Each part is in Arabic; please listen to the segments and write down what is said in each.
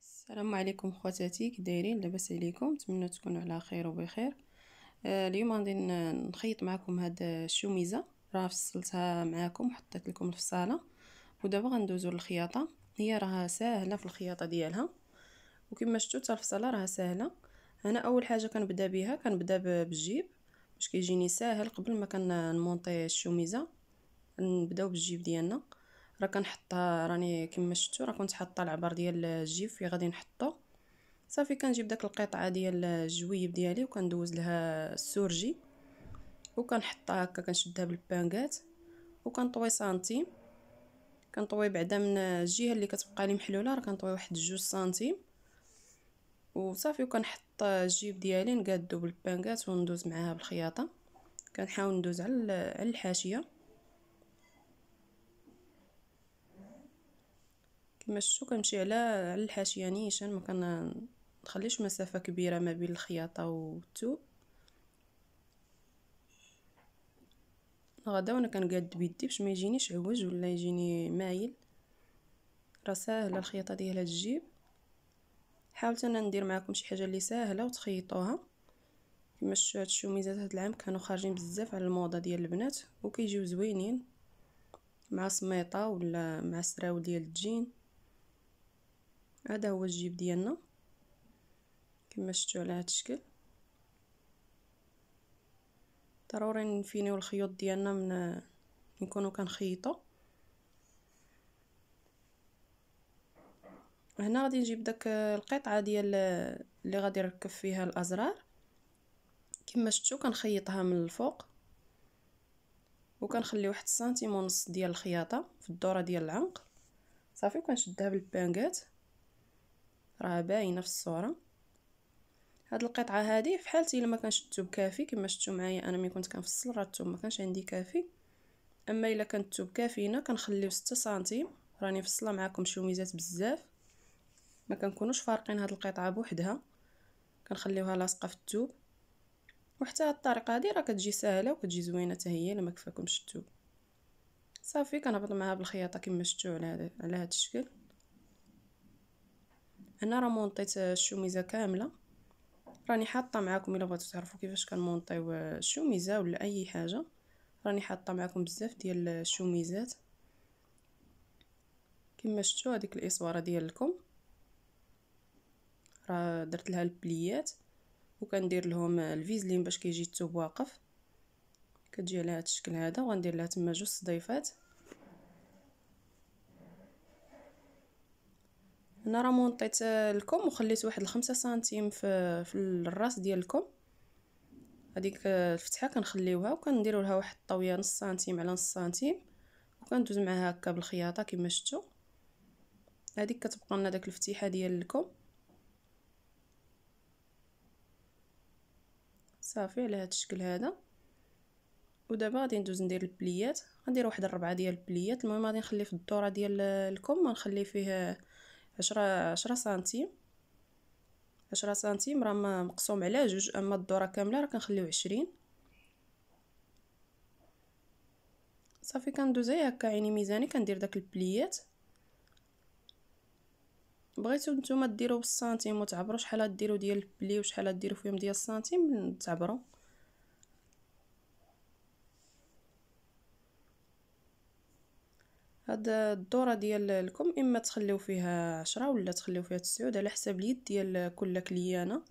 السلام عليكم خواتاتي كي دايرين لاباس عليكم نتمنى تكونوا على خير وبخير آه، اليوم غادي نخيط معكم هاد الشوميزه راه فصلتها معاكم وحطيت لكم الفصاله ودابا غندوزو للخياطه هي راها ساهله في الخياطه ديالها وكما شفتوا حتى الفصاله راها ساهله انا اول حاجه كنبدا بها كنبدا بالجيب باش كيجيني ساهل قبل ما كنمونطي الشوميزه نبداو بالجيب ديالنا راه كنحطها راني كما شفتوا راه كنت حاطه العبر ديال الجيب في غادي نحطو صافي كنجيب داك القطعه ديال الجويب ديالي وكندوز لها السورجي وكنحطها هكا كنشدها بالبانكات وكنطوي سنتيم كنطوي بعدا من الجهه اللي كتبقى لي محلوله راه كنطوي واحد جوج سنتيم وصافي وكنحط الجيب ديالي نقادو بالبانكات وندوز معاها بالخياطه كنحاول ندوز على الحاشيه شتو كنمشي على على الحاشيه نيشان ما كنخليش مسافه كبيره ما بين الخياطه والثوب غدا وانا كنقاد بيدي باش ما يجينيش عوج ولا يجيني مايل راه ساهله الخياطه ديالها تجيب حاولت انا ندير معكم شي حاجه اللي ساهله وتخيطوها كما هاد الشوميزات هاد العام كانوا خارجين بزاف على الموضه ديال البنات وكيجيو زوينين مع سميطه ولا مع سراول ديال الجين هذا هو الجيب ديالنا كما شفتوا على هذا الشكل ضروري نفينيو الخيوط ديالنا من نكونوا كنخيطوا هنا غادي نجيب داك القطعه ديال اللي غادي نركب فيها الازرار كما شفتوا كنخيطها من الفوق وكنخلي واحد سنتيم ونص ديال الخياطه في الدوره ديال العنق صافي وكنشدها بالبانكات راه باينه في الصوره هاد القطعه هادي في حالتي الا ما كانش الثوب كافي كما شفتوا معايا انا ملي كنت كنفصل راه الثوب ما كانش عندي كافي اما الا كان الثوب كافي هنا كنخليو 6 سنتيم راني فصله معكم شوميزات بزاف ما كنكونوش فارقين هاد القطعه بوحدها كنخليوها لاصقه في الثوب وحتى هاد الطريقه هادي راه كتجي سهله وكتجي زوينه حتى هي الا ما كفاكمش الثوب صافي كنهبط معها بالخياطه كما شفتوا على هذا على هذا الشكل هنا راه مونطيت الشوميزه كامله راني حاطه معاكم الا بغيتو تعرفوا كيفاش كنمونطيو الشوميزه ولا اي حاجه راني حاطه معاكم بزاف ديال الشوميزات كما شفتوا هذيك الاسواره ديالكم راه درت لها البليات وكندير لهم الفيزلين باش كيجي التوب واقف كتجي على هذا الشكل هذا وغندير لها تما جوج صديفات انا راه مونطيت الكم وخليت واحد الخمسة سنتيم في, في الراس ديال الكم هذيك الفتحه كنخليوها وكنديروا لها واحد الطويه نص سنتيم على نص سنتيم وكندوز معها هكا بالخياطه كما شفتوا هذيك كتبقى لنا داك الفتيحه ديال الكم صافي على هذا الشكل هذا ودابا غادي ندوز ندير البليات غندير واحد الربعه ديال البليات المهم غادي نخلي في الدوره ديال الكم ونخلي فيه عشرة عشرة سنتيم عشرة سنتيم راه مقسوم على جوج اما الدوره كامله راه كنخليو عشرين صافي كندوز غير هكا عيني ميزاني كندير داك البليات بغيتو نتوما ديرو بالسنتيم وتعبروا شحال ديروا ديال البلي وشحال ديروا فيهم ديال السنتيم تعبروا هاد الدوره ديال الكم اما تخليو فيها عشرة ولا تخليو فيها تسعود على حساب اليد ديال كل كليانه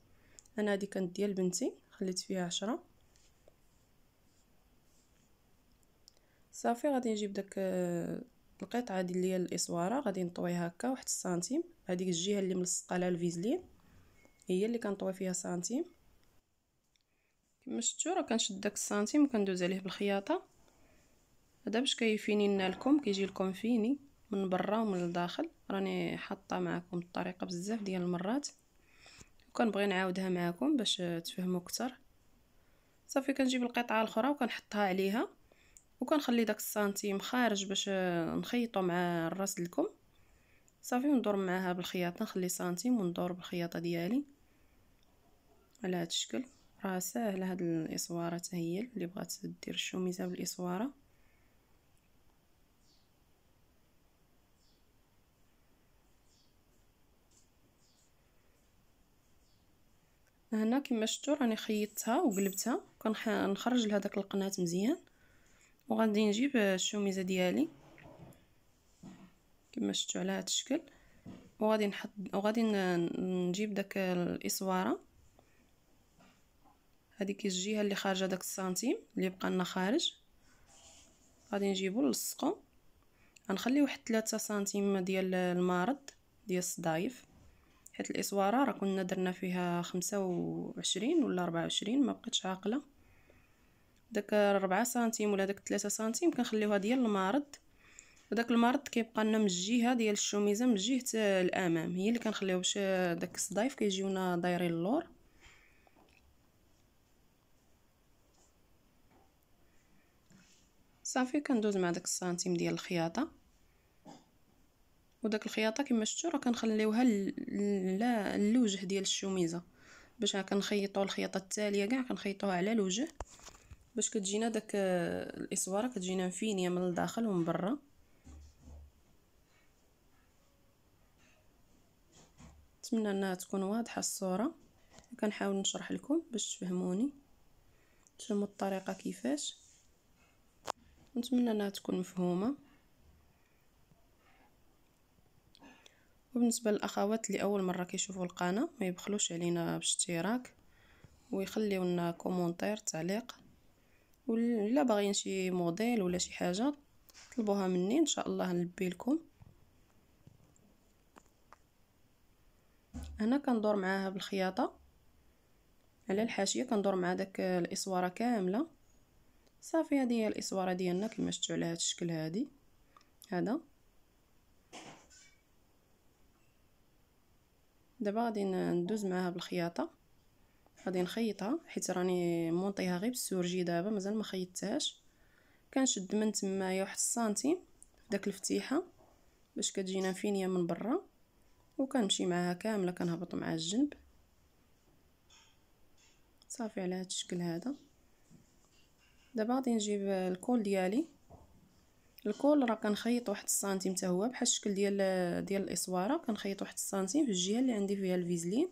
انا هذه كانت ديال بنتي خليت فيها عشرة صافي غادي نجيب داك القطعه ديال الاسواره غادي نطويها هكا واحد السنتيم هذيك الجهه اللي ملصقه لها الفيزلين هي اللي كنطوي فيها سنتيم كما شفتوا راه كنشد داك السنتيم وكندوز عليه بالخياطه هذا باش كيفيني لنا لكم كيجي لكم فيني من برا ومن الداخل راني حاطه معكم الطريقه بزاف ديال المرات وكنبغي نعاودها معكم باش تفهموا اكثر صافي كنجيب القطعه الاخرى وكنحطها عليها وكنخلي داك السنتيم خارج باش نخيطو مع الراس لكم صافي وندور معاها بالخياطه نخلي سنتيم وندور بالخياطه ديالي على هذا الشكل راه ساهله هاد الاسواره هي اللي بغات دير الشوميزه بالاسواره هنا كما شفتوا راني خيطتها وقلبتها كنخرج داك القنات مزيان وغادي نجيب الشوميزه ديالي كما شفتوا على هذا الشكل وغادي نحط وغادي نجيب داك الاسواره هذيك الجهه اللي خارجه داك السنتيم اللي بقى لنا خارج غادي نجيبو نلصقو غنخليو واحد 3 سنتيم ديال المارض ديال الصدايف حيت الاسواره راه كنا درنا فيها خمسة وعشرين ولا ربعة وعشرين ما بقيتش عاقله داك ربعة سنتيم ولا داك تلاتة سنتيم كنخليوها ديال المارض وداك المارض كيبقى لنا من الجهه ديال الشوميزه من جهه الامام هي اللي كنخليو باش داك الصدايف كيجيونا دايرين اللور صافي كندوز مع داك السنتيم ديال الخياطه وداك الخياطه كما شفتوا راه كنخليوها لا الوجه ديال الشوميزه باش ها كنخيطوا الخياطه التاليه كاع كنخيطوها على الوجه باش كتجينا داك الاسواره كتجينا مفينيه من الداخل ومن برا نتمنى انها تكون واضحه الصوره كنحاول نشرح لكم باش تفهموني تفهموا الطريقه كيفاش نتمنى انها تكون مفهومه وبالنسبه للاخوات اللي اول مره كيشوفوا القناه ما يبخلوش علينا باشتراك ويخليو لنا كومونتير تعليق ولا باغيين شي موديل ولا شي حاجه طلبوها مني ان شاء الله نلبي لكم هنا كندور معاها بالخياطه على الحاشيه كندور مع داك الاسواره كامله صافي هذه هي الاسواره ديالنا كما شفتوا على هذا الشكل هذه هذا دابا غادي ندوز معاها بالخياطه غادي نخيطها حيت راني مونطيها غير بالسورجي دابا مازال ما خيطتهاش كنشد من تمايا واحد السنتيم داك الفتيحه باش كتجينا فينيا من برا وكنمشي معاها كامله كنهبط مع الجنب صافي على هاد الشكل هذا دابا غادي نجيب الكول ديالي الكل راه كنخيط واحد السنتيم حتى هو بحال الشكل ديال ديال الاسواره كنخيط واحد السنتيم في الجهه اللي عندي فيها الفيزلين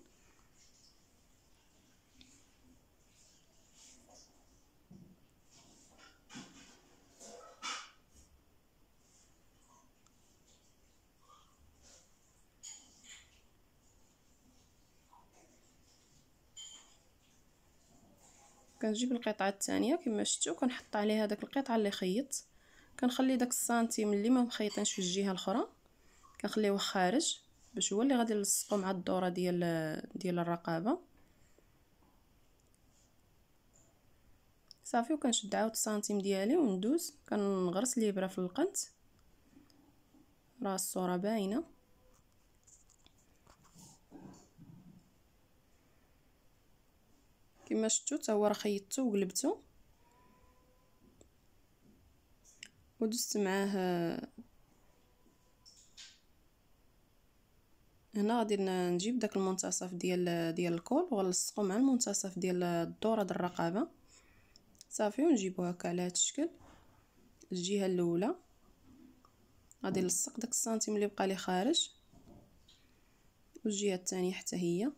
كنجيب القطعه الثانيه كما شفتوا كنحط عليها داك القطعه اللي خيطت كنخلي داك السنتيم اللي ما مخيطينش في الجهه الاخرى كنخليوه خارج باش هو اللي غادي نلصقو مع الدوره ديال ديال الرقابه صافي وكنشد عاود السنتيم ديالي وندوز كنغرس برا في القنت راه الصوره باينه كما شفتوا حتى هو راه خيطته وقلبته ودست معاه هنا غادي نجيب داك المنتصف ديال ديال الكول وغنلصقو مع المنتصف ديال الدوره ديال الرقبه صافي ونجيبو هكا على هذا الشكل الجهه الاولى غادي نلصق داك السنتيم اللي بقى لي خارج والجهه الثانيه حتى هي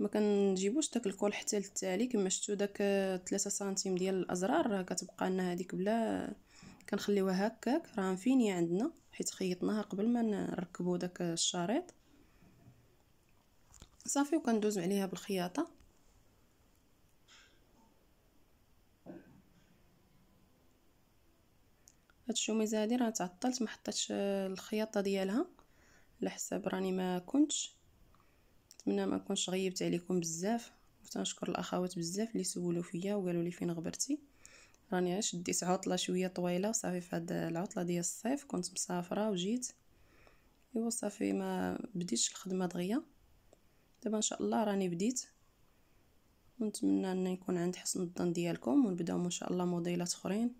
ما كنجيبوش داك الكول حتى للتالي كما شفتوا داك 3 سنتيم ديال الازرار راه كتبقى لنا هذيك بلا كنخليوها هكاك راه فيني عندنا حيت خيطناها قبل ما نركبوا داك الشريط صافي وكندوز عليها بالخياطه هاد الشوميزه هادي راه تعطلت ما الخياطه ديالها على حساب راني ما كنتش نتمنى ما نكونش غيبت عليكم بزاف وتنشكر الاخوات بزاف اللي سولوا فيا وقالوا لي فين غبرتي راني غير شديت عطله شويه طويله وصافي في هاد العطله ديال الصيف كنت مسافره وجيت ايوا صافي ما بديتش الخدمه دغيا دابا ان شاء الله راني بديت ونتمنى ان يكون عند حسن الظن ديالكم ونبداو ان شاء الله موديلات اخرين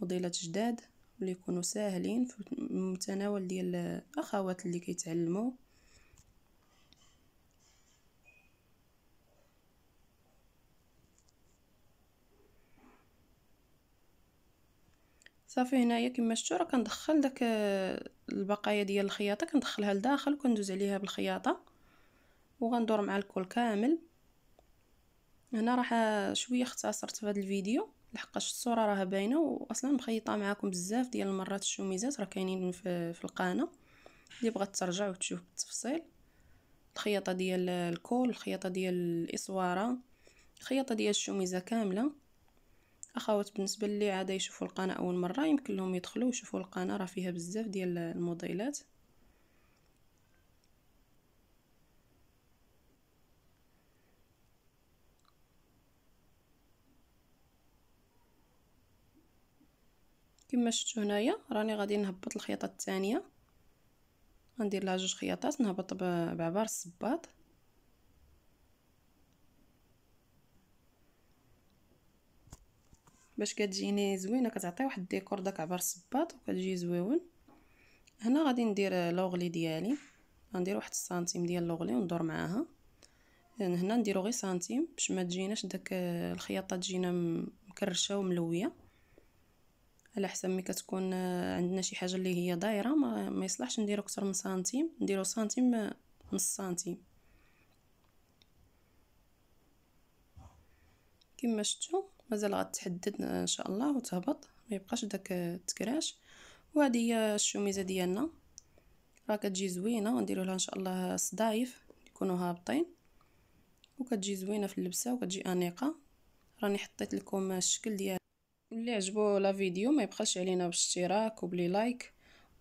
موديلات جداد اللي يكونوا ساهلين في المتناول ديال الاخوات اللي كيتعلموا صافي هنايا كما شفتوا راه كندخل داك آه، البقايا ديال الخياطه كندخلها لداخل وكندوز عليها بالخياطه وغندور مع الكل كامل هنا راه شويه اختصرت في هذا الفيديو لحقاش الصوره راه باينه واصلا مخيطه معاكم بزاف ديال المرات الشوميزات راه كاينين في, في القناه اللي بغات ترجع وتشوف بالتفصيل الخياطه ديال الكول الخياطه ديال الاسواره الخياطه ديال الشوميزه كامله الاخوات بالنسبه اللي عاد يشوفوا القناه اول مره يمكن لهم يدخلوا ويشوفوا القناه راه فيها بزاف ديال الموديلات كما شفتوا هنايا راني غادي نهبط الخياطه الثانيه غندير لها جوج خياطات نهبط بعبار الصباط باش كتجيني زوينه كتعطي واحد الديكور داك عبر الصباط وكتجي زويون هنا غادي ندير لوغلي ديالي غندير واحد السنتيم ديال لوغلي وندور معاها يعني هنا نديرو غير سنتيم باش ما تجيناش داك الخياطه تجينا مكرشه وملويه على حسب ملي كتكون عندنا شي حاجه اللي هي دايره ما, ما يصلحش نديرو اكثر من سنتيم نديرو سنتيم نص سنتيم كما شفتوا مازال غتحدد ان شاء الله وتهبط ما يبقاش داك التكراش وهذه هي الشوميزه ديالنا راه كتجي زوينه غنديروا لها ان شاء الله صدايف يكونوا هابطين وكتجي زوينه في اللبسه وكتجي انيقه راني حطيت لكم الشكل ديال اللي عجبو لا فيديو ما يبقاش علينا بالاشتراك وبلي لايك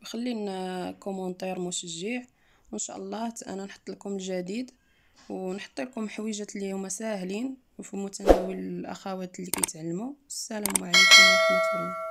وخلي لنا كومونتير مشجع وان شاء الله انا نحط لكم الجديد ونحط لكم حويجات اللي هما ساهلين وفي متناول الاخوات اللي كيتعلموا السلام عليكم ورحمه الله